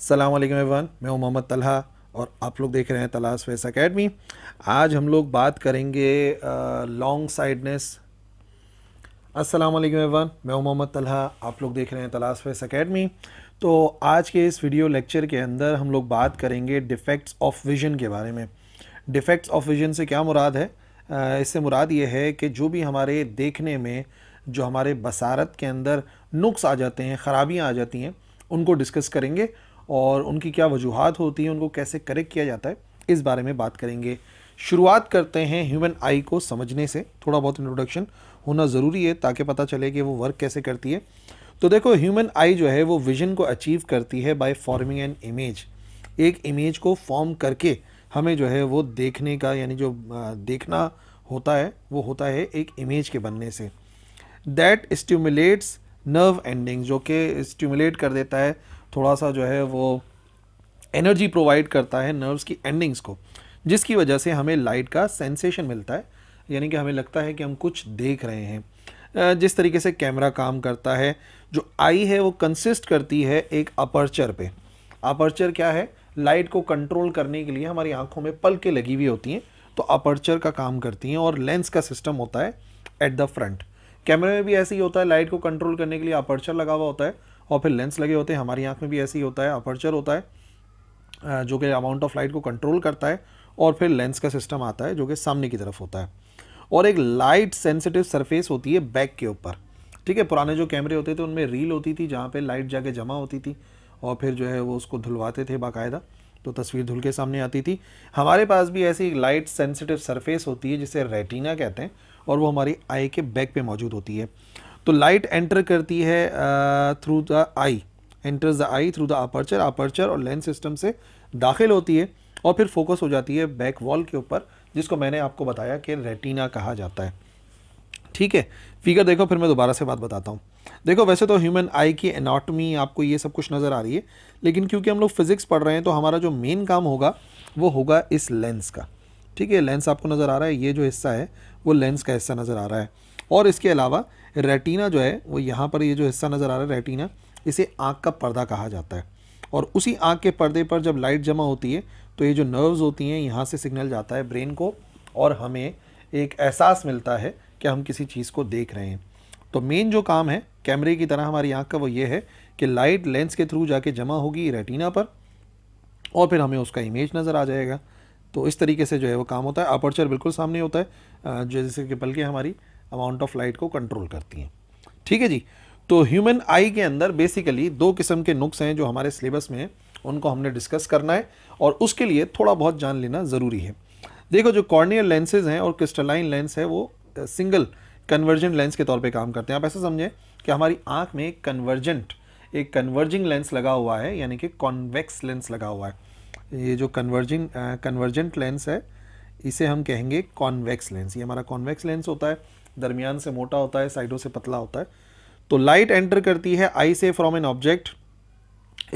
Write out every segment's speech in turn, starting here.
सलाम एवरीवन मैं हूं मोहम्मद तलहा और आप लोग देख रहे हैं तलाश फेस अकेडमी आज हम लोग बात करेंगे लॉन्ग साइडनेस अस्सलाम वालेकुम एवरीवन मैं हूं मोहम्मद तलहा आप लोग देख रहे हैं तलाश फेस अकेडमी तो आज के इस वीडियो लेक्चर के अंदर हम लोग बात करेंगे डिफेक्ट्स ऑफ विजन के बारे में डिफेक्ट्स ऑफ विजन से क्या मुराद है इससे मुराद ये है कि जो भी हमारे देखने में जो हमारे बसारत के अंदर नुक्स आ जाते हैं ख़राबियाँ आ जाती हैं उनको डिस्कस करेंगे और उनकी क्या वजूहत होती हैं उनको कैसे करेक्ट किया जाता है इस बारे में बात करेंगे शुरुआत करते हैं ह्यूमन आई को समझने से थोड़ा बहुत इंट्रोडक्शन होना ज़रूरी है ताकि पता चले कि वो वर्क कैसे करती है तो देखो ह्यूमन आई जो है वो विजन को अचीव करती है बाय फॉर्मिंग एन इमेज एक इमेज को फॉर्म करके हमें जो है वो देखने का यानी जो देखना होता है वो होता है एक इमेज के बनने say that stimulates nerve ending जो कि स्टिमुलेट कर देता है थोड़ा सा जो है वो एनर्जी प्रोवाइड करता है नर्व्स की एंडिंग्स को जिसकी वजह से हमें लाइट का सेंसेशन मिलता है यानी कि हमें लगता है कि हम कुछ देख रहे हैं जिस तरीके से कैमरा काम करता है जो आई है वो कंसिस्ट करती है एक अपर्चर पे अपर्चर क्या है लाइट को कंट्रोल करने के लिए हमारी आंखों में पलकें लगी हुई होती हैं तो अपर्चर का काम करती हैं और लेंस का सिस्टम होता है एट द फ्रंट कैमरे में भी ऐसे ही होता है लाइट को कंट्रोल करने के लिए अपर्चर लगा हुआ होता है और फिर लेंस लगे होते हैं हमारी आँख में भी ऐसे ही होता है अपर्चर होता है जो कि अमाउंट ऑफ लाइट को कंट्रोल करता है और फिर लेंस का सिस्टम आता है जो कि सामने की तरफ होता है और एक लाइट सेंसिटिव सरफेस होती है बैक के ऊपर ठीक है पुराने जो कैमरे होते थे उनमें रील होती थी जहाँ पे लाइट जाके जमा होती थी और फिर जो है वो उसको धुलवाते थे बाकायदा तो तस्वीर धुल के सामने आती थी हमारे पास भी ऐसी लाइट सेंसिटिव सरफेस होती है जिसे रेटिना कहते हैं और वो हमारी आई के बैक पे मौजूद होती है तो लाइट एंटर करती है through the eye enters the eye through the aperture aperture और लेंस सिस्टम से दाखिल होती है और फिर फोकस हो जाती है बैक वॉल के ऊपर जिसको मैंने आपको बताया कि रेटिना कहा जाता है ठीक है फिगर देखो फिर मैं दोबारा से बात बताता हूँ देखो वैसे तो ह्यूमन आई की एनाटमी आपको ये सब कुछ नज़र आ रही है लेकिन क्योंकि हम लोग फिज़िक्स पढ़ रहे हैं तो हमारा जो मेन काम होगा वो होगा इस लेंस का ठीक है लेंस आपको नज़र आ रहा है ये जो हिस्सा है वो लेंस का हिस्सा नज़र आ रहा है और इसके अलावा रेटिना जो है वो यहाँ पर ये जो हिस्सा नज़र आ रहा है रेटिना इसे आँख का पर्दा कहा जाता है और उसी आँख के पर्दे पर जब लाइट जमा होती है तो ये जो नर्व्स होती हैं यहाँ से सिग्नल जाता है ब्रेन को और हमें एक एहसास मिलता है कि हम किसी चीज़ को देख रहे हैं तो मेन जो काम है कैमरे की तरह हमारी आँख का वो ये है कि लाइट लेंस के थ्रू जाके जमा होगी रेटिना पर और फिर हमें उसका इमेज नज़र आ जाएगा तो इस तरीके से जो है वो काम होता है अपर्चर बिल्कुल सामने होता है जैसे कि बल्कि हमारी अमाउंट ऑफ लाइट को कंट्रोल करती हैं ठीक है जी तो ह्यूमन आई के अंदर बेसिकली दो किस्म के नुक्स हैं जो हमारे सिलेबस में हैं उनको हमने डिस्कस करना है और उसके लिए थोड़ा बहुत जान लेना ज़रूरी है देखो जो कॉर्नियल लेंसेज हैं और क्रिस्टलाइन लेंस है वो सिंगल कन्वर्जेंट लेंस के तौर पे काम करते हैं आप ऐसा समझें कि हमारी आँख में एक कन्वर्जेंट एक कन्वर्जिंग लेंस लगा हुआ है यानी कि कॉन्वेक्स लेंस लगा हुआ है ये जो कन्वर्जिंग कन्वर्जेंट लेंस है इसे हम कहेंगे कॉन्वेक्स लेंस ये हमारा कॉन्वेक्स लेंस होता है दरमियान से मोटा होता है साइडों से पतला होता है तो लाइट एंटर करती है आई से फ्रॉम एन ऑब्जेक्ट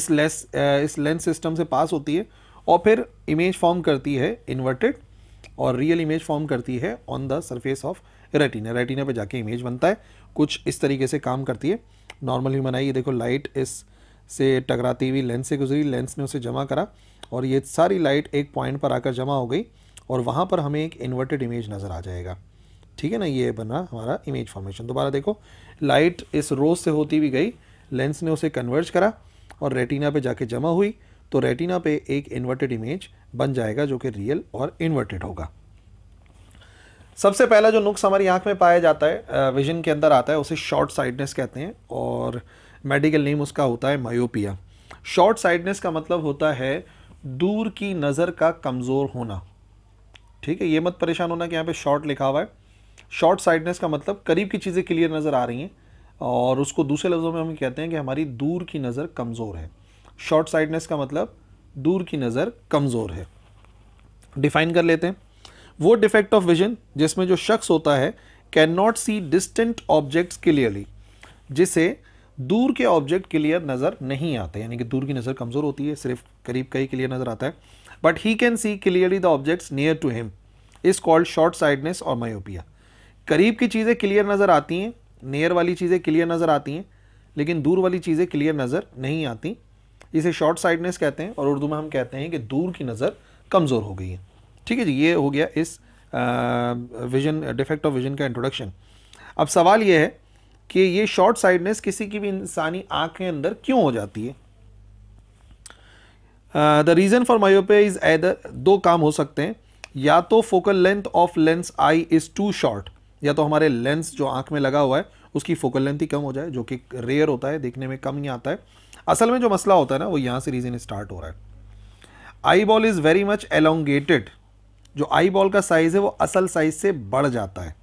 इस लेस इस लेंस सिस्टम से पास होती है और फिर इमेज फॉर्म करती है इन्वर्टेड और रियल इमेज फॉर्म करती है on the surface of retina retina पे जाके इमेज बनता है कुछ इस तरीके से काम करती है नॉर्मल ह्यूमन आई ये देखो लाइट इस से टकराती हुई लेंस से गुजरी लेंस ने उसे जमा करा और ये सारी लाइट एक पॉइंट पर आकर जमा हो गई और वहाँ पर हमें एक इन्वर्टेड इमेज नज़र आ जाएगा ठीक है ना ये बना हमारा इमेज फॉर्मेशन दोबारा देखो लाइट इस रोज से होती भी गई लेंस ने उसे कन्वर्ज करा और रेटिना पे जाके जमा हुई तो रेटिना पे एक इन्वर्टेड इमेज बन जाएगा जो कि रियल और इन्वर्टेड होगा सबसे पहला जो नुक्स हमारी आँख में पाया जाता है विजन के अंदर आता है उसे शॉर्ट साइडनेस कहते हैं और मेडिकल नेम उसका होता है मायोपिया शॉर्ट साइडनेस का मतलब होता है दूर की नज़र का कमज़ोर होना ठीक है ये मत परेशान होना कि यहाँ पे शॉर्ट लिखा हुआ है शॉर्ट साइडनेस का मतलब करीब की चीज़ें क्लियर नज़र आ रही हैं और उसको दूसरे लफ्ज़ों में हम कहते हैं कि हमारी दूर की नज़र कमज़ोर है शॉर्ट साइडनेस का मतलब दूर की नज़र कमज़ोर है डिफाइन कर लेते हैं वो डिफेक्ट ऑफ विजन जिसमें जो शख्स होता है can not see distant objects clearly जिसे दूर के ऑब्जेक्ट क्लियर नज़र नहीं आते यानी कि दूर की नज़र कमज़ोर होती है सिर्फ करीब का ही क्लियर नज़र आता है but he can see clearly the objects near to him is called short sightedness और मायोपिया करीब की चीज़ें क्लियर नज़र आती हैं नियर वाली चीज़ें क्लियर नज़र आती हैं लेकिन दूर वाली चीज़ें क्लियर नज़र नहीं आती इसे शॉर्ट साइडनेस कहते हैं और उर्दू में हम कहते हैं कि दूर की नज़र कमज़ोर हो गई है ठीक है जी ये हो गया इस विजन डिफेक्ट ऑफ विजन का इंट्रोडक्शन अब सवाल यह है कि ये शॉर्ट साइडनेस किसी की भी इंसानी आँख के अंदर क्यों हो जाती है the reason for myopia is either दो काम हो सकते हैं या तो focal length of lens eye is too short या तो हमारे लेंस जो आंख में लगा हुआ है उसकी फोकल लेंथ ही कम हो जाए जो कि रेयर होता है देखने में कम ही आता है असल में जो मसला होता है ना वो यहाँ से रीजन स्टार्ट हो रहा है eyeball is very much elongated जो आई बॉल का साइज है वो असल साइज से बढ़ जाता है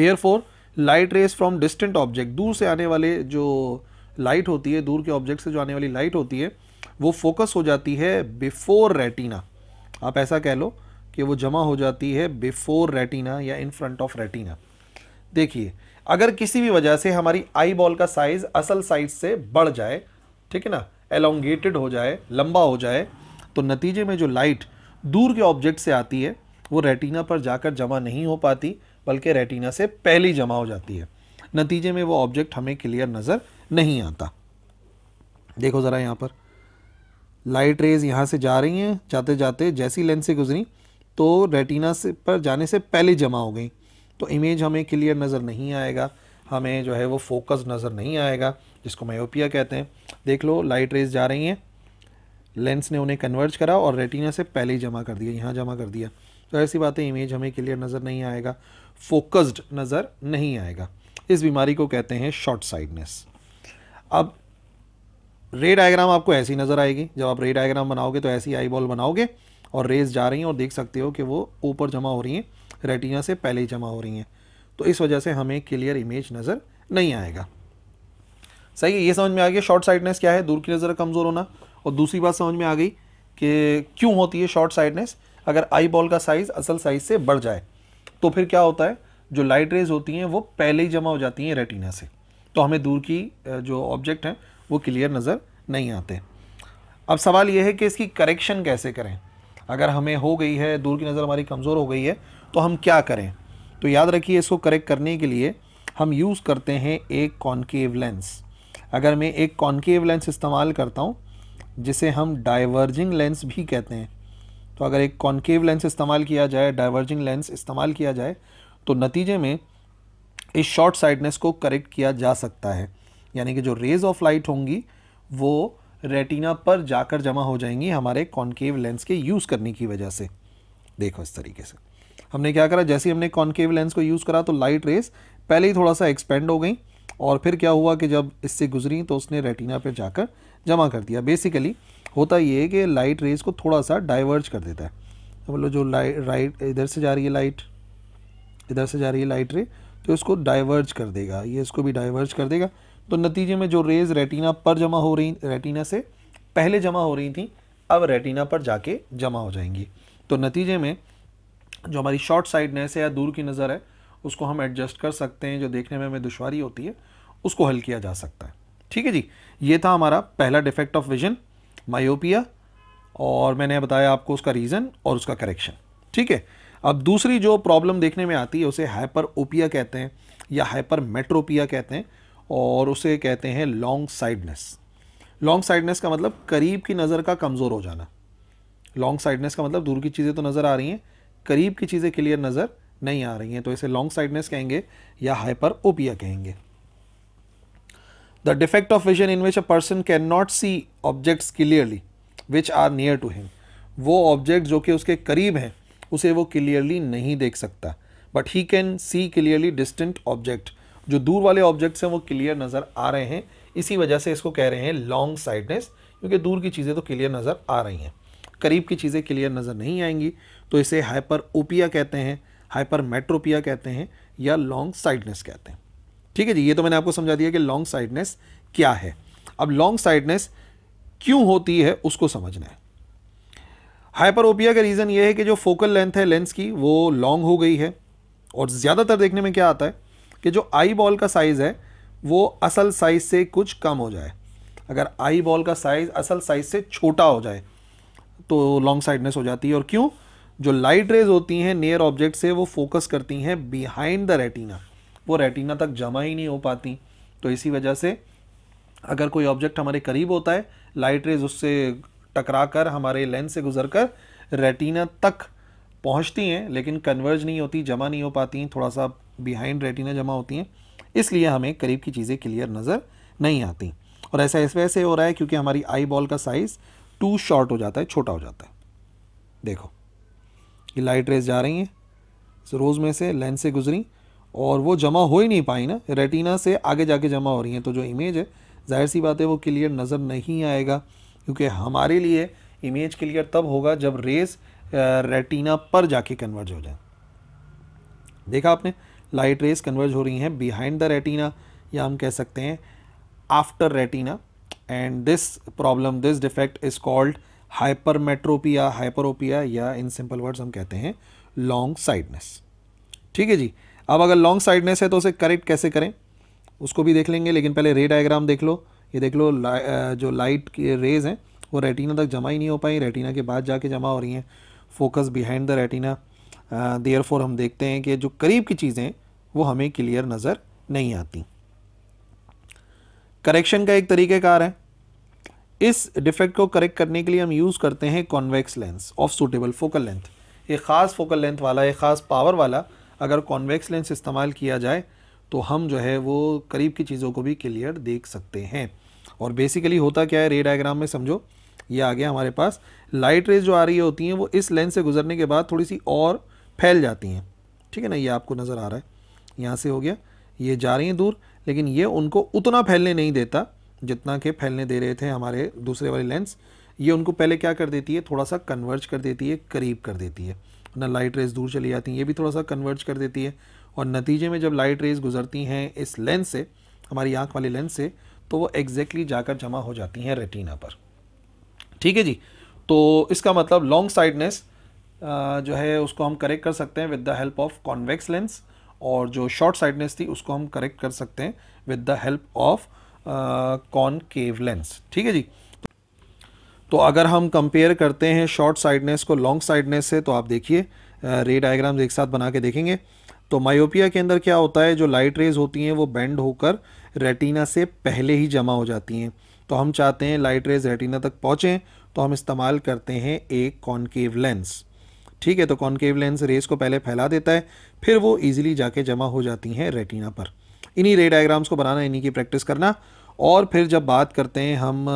therefore light rays from distant object दूर से आने वाले जो लाइट होती है दूर के ऑब्जेक्ट से जो आने वाली लाइट होती है वो फोकस हो जाती है बिफोर रेटिना आप ऐसा कह लो कि वो जमा हो जाती है बिफोर रेटिना या इन फ्रंट ऑफ रेटिना देखिए अगर किसी भी वजह से हमारी आई बॉल का साइज़ असल साइज से बढ़ जाए ठीक है ना एलोंगेटेड हो जाए लंबा हो जाए तो नतीजे में जो लाइट दूर के ऑब्जेक्ट से आती है वो रेटिना पर जाकर जमा नहीं हो पाती बल्कि रेटिना से पहले जमा हो जाती है नतीजे में वो ऑब्जेक्ट हमें क्लियर नज़र नहीं आता देखो ज़रा यहाँ पर लाइट रेज यहाँ से जा रही हैं जाते जाते जैसी लेंस से गुजरी तो रेटिना से पर जाने से पहले जमा हो गई तो इमेज हमें क्लियर नज़र नहीं आएगा हमें जो है वो फोकस नज़र नहीं आएगा जिसको मायोपिया कहते हैं देख लो लाइट रेज जा रही हैं लेंस ने उन्हें कन्वर्ज करा और रेटिना से पहले ही जमा कर दिया यहाँ जमा कर दिया तो ऐसी बात है इमेज हमें क्लियर नज़र नहीं आएगा फोकस्ड नज़र नहीं आएगा इस बीमारी को कहते हैं शॉर्ट साइडनेस अब रे डायग्राम आपको ऐसी नज़र आएगी जब आप रे डायग्राम बनाओगे तो ऐसी आई बॉल बनाओगे और रेज जा रही हैं और देख सकते हो कि वो ऊपर जमा हो रही हैं रेटिना से पहले ही जमा हो रही हैं तो इस वजह से हमें क्लियर इमेज नज़र नहीं आएगा सही है ये समझ में आ गया शॉर्ट साइडनेस क्या है दूर की नज़र कमज़ोर होना और दूसरी बात समझ में आ गई कि क्यों होती है शॉर्ट साइडनेस अगर आई बॉल का साइज़ असल साइज़ से बढ़ जाए तो फिर क्या होता है जो लाइट रेज होती हैं वो पहले ही जमा हो जाती हैं रेटिना से तो हमें दूर की जो ऑब्जेक्ट हैं वो क्लियर नज़र नहीं आते अब सवाल ये है कि इसकी करेक्शन कैसे करें अगर हमें हो गई है दूर की नज़र हमारी कमज़ोर हो गई है तो हम क्या करें तो याद रखिए इसको करेक्ट करने के लिए हम यूज़ करते हैं एक कॉन्केव लेंस अगर मैं एक कॉन्केव लेंस इस्तेमाल करता हूँ जिसे हम डाइवर्जिंग लेंस भी कहते हैं तो अगर एक कॉन्केव लेंस इस्तेमाल किया जाए डाइवर्जिंग लेंस इस्तेमाल किया जाए तो नतीजे में इस शॉर्ट साइडनेस को करेक्ट किया जा सकता है यानी कि जो रेज ऑफ लाइट होंगी वो रेटिना पर जाकर जमा हो जाएंगी हमारे कॉन्केव लेंस के यूज़ करने की वजह से देखो इस तरीके से हमने क्या करा जैसे ही हमने कॉन्केव लेंस को यूज़ करा तो लाइट रेस पहले ही थोड़ा सा एक्सपेंड हो गई और फिर क्या हुआ कि जब इससे गुजरी तो उसने रेटिना पर जाकर जमा कर दिया बेसिकली होता ये है कि लाइट रेस को थोड़ा सा डाइवर्ज कर देता है बोलो जो लाइट राइट इधर से जा रही है लाइट इधर से जा रही है लाइट रे तो इसको डाइवर्ज कर देगा ये इसको भी डाइवर्ज कर देगा तो नतीजे में जो रेज़ रेटिना पर जमा हो रही रेटिना से पहले जमा हो रही थी अब रेटिना पर जाके जमा हो जाएंगी तो नतीजे में जो हमारी शॉर्ट साइडनेस है या दूर की नज़र है उसको हम एडजस्ट कर सकते हैं जो देखने में हमें दुशारी होती है उसको हल किया जा सकता है ठीक है जी ये था हमारा पहला डिफेक्ट ऑफ विजन मायोपिया और मैंने बताया आपको उसका रीज़न और उसका करेक्शन ठीक है अब दूसरी जो प्रॉब्लम देखने में आती है उसे हाइपर ओपिया कहते हैं या हाइपर मेट्रोपिया कहते हैं और उसे कहते हैं लॉन्ग साइडनेस लॉन्ग साइडनेस का मतलब करीब की नज़र का कमज़ोर हो जाना लॉन्ग साइडनेस का मतलब दूर की चीज़ें तो नज़र आ रही हैं करीब की चीज़ें क्लियर नज़र नहीं आ रही हैं तो इसे लॉन्ग साइडनेस कहेंगे या हाइपर ओपिया कहेंगे the defect of vision in which a person can not see objects clearly which are near to him वो ऑब्जेक्ट जो कि उसके करीब हैं उसे वो क्लियरली नहीं देख सकता but he can see clearly distant object जो दूर वाले ऑब्जेक्ट्स हैं वो क्लियर नज़र आ रहे हैं इसी वजह से इसको कह रहे हैं लॉन्ग साइडनेस क्योंकि दूर की चीज़ें तो क्लियर नज़र आ रही हैं करीब की चीज़ें क्लियर नज़र नहीं आएंगी तो इसे हाइपर ओपिया कहते हैं हाइपर मेट्रोपिया कहते हैं या लॉन्ग साइडनेस कहते हैं ठीक है जी ये तो मैंने आपको समझा दिया कि लॉन्ग साइडनेस क्या है अब लॉन्ग साइडनेस क्यों होती है उसको समझना है हाइपर ओपिया का रीज़न ये है कि जो फोकल लेंथ है लेंस की वो लॉन्ग हो गई है और ज़्यादातर देखने में क्या आता है कि जो आई बॉल का साइज़ है वो असल साइज़ से कुछ कम हो जाए अगर आई बॉल का साइज़ असल साइज़ से छोटा हो जाए तो लॉन्ग साइडनेस हो जाती है और क्यों जो लाइट रेज होती हैं नियर ऑब्जेक्ट से वो फोकस करती हैं बिहाइंड द रेटिना वो रेटिना तक जमा ही नहीं हो पाती तो इसी वजह से अगर कोई ऑब्जेक्ट हमारे करीब होता है लाइट रेज उससे टकरा कर हमारे लेंस से गुजर कर रेटिना तक पहुँचती हैं लेकिन कन्वर्ज नहीं होती जमा नहीं हो पाती थोड़ा सा बिहाइंड रेटिना जमा होती हैं इसलिए हमें करीब की चीज़ें क्लियर नज़र नहीं आती और ऐसा इस वजह से हो रहा है क्योंकि हमारी आई बॉल का साइज़ टू शॉर्ट हो जाता है छोटा हो जाता है देखो ये लाइट रेस जा रही हैं रोज़ में से लेंस से गुजरी और वो जमा हो ही नहीं पाई ना रेटिना से आगे जाके जमा हो रही हैं तो जो इमेज है जाहिर सी बात है वो क्लियर नज़र नहीं आएगा क्योंकि हमारे लिए इमेज क्लियर तब होगा जब रेस रेटिना पर जाके कन्वर्ज हो जाए देखा आपने लाइट रेज कन्वर्ज हो रही हैं बिहाइंड द रेटिना या हम कह सकते हैं after retina and this problem this defect is called hypermetropia hyperopia या इन सिंपल वर्ड्स हम कहते हैं लॉन्ग साइडनेस ठीक है जी अब अगर लॉन्ग साइडनेस है तो उसे करेक्ट कैसे करें उसको भी देख लेंगे लेकिन पहले रे डायग्राम देख लो ये देख लो जो लाइट की रेज हैं वो रेटिना तक जमा ही नहीं हो पाई रेटिना के बाद जाके जमा हो रही हैं focus behind the retina therefore हम देखते हैं कि जो करीब की चीज़ें वो हमें क्लियर नज़र नहीं आती करेक्शन का एक तरीक़ेकार है इस डिफेक्ट को करेक्ट करने के लिए हम यूज़ करते हैं convex lens of suitable focal length एक ख़ास फोकल लेंथ वाला एक ख़ास पावर वाला अगर कॉन्वेक्स लेंस इस्तेमाल किया जाए तो हम जो है वो करीब की चीज़ों को भी क्लियर देख सकते हैं और बेसिकली होता क्या है रे डायग्राम में समझो ये आ गया हमारे पास लाइट रेज जो आ रही होती हैं वो इस लेंस से गुजरने के बाद थोड़ी सी और फैल जाती हैं ठीक है ना ये आपको नज़र आ रहा है यहाँ से हो गया ये जा रही हैं दूर लेकिन ये उनको उतना फैलने नहीं देता जितना के फैलने दे रहे थे हमारे दूसरे वाले लेंस ये उनको पहले क्या कर देती है थोड़ा सा कन्वर्ज कर देती है करीब कर देती है ना लाइट रेज दूर चली जाती हैं ये भी थोड़ा सा कन्वर्ज कर देती है और नतीजे में जब लाइट रेज गुजरती हैं इस लेंस से हमारी आँख वाले लेंस से तो वो एग्जैक्टली जाकर जमा हो जाती हैं रेटिना पर ठीक है जी तो इसका मतलब लॉन्ग साइडनेस जो है उसको हम करेक्ट कर सकते हैं with the help of convex lens और जो शॉर्ट साइडनेस थी उसको हम करेक्ट कर सकते हैं with the help of concave lens ठीक है जी तो अगर हम कंपेयर करते हैं शॉर्ट साइडनेस को लॉन्ग साइडनेस से तो आप देखिए रे डायग्राम एक साथ बना के देखेंगे तो मायोपिया के अंदर क्या होता है जो लाइट रेज होती हैं वो बैंड होकर रेटिना से पहले ही जमा हो जाती हैं तो हम चाहते हैं लाइट रेज रेटिना तक पहुँचें तो हम इस्तेमाल करते हैं एक कॉन्केव लेंस ठीक है तो कॉन्केव लेंस रेस को पहले फैला देता है फिर वो इजीली जाके जमा हो जाती हैं रेटिना पर इन्हीं रे डायग्राम्स को बनाना इन्हीं की प्रैक्टिस करना और फिर जब बात करते हैं हम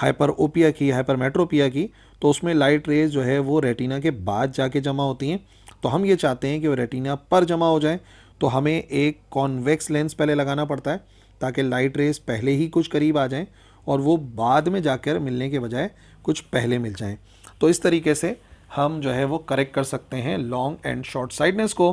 हाइपर ओपिया की हाइपरमेट्रोपिया की तो उसमें लाइट रेज जो है वो रेटिना के बाद जाके जमा होती हैं तो हम ये चाहते हैं कि वो रेटिना पर जमा हो जाए तो हमें एक कॉन्वेक्स लेंस पहले लगाना पड़ता है ताकि लाइट रेज पहले ही कुछ करीब आ जाएँ और वो बाद में जाकर मिलने के बजाय कुछ पहले मिल जाएँ तो इस तरीके से हम जो है वो करेक्ट कर सकते हैं लॉन्ग एंड शॉर्ट साइडनेस को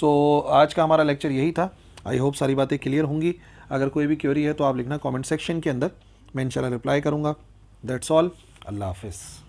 सो so, आज का हमारा लेक्चर यही था आई होप सारी बातें क्लियर होंगी अगर कोई भी क्वेरी है तो आप लिखना कमेंट सेक्शन के अंदर मैं इंशाल्लाह रिप्लाई करूँगा दैट्स ऑल अल्लाह हाफिज़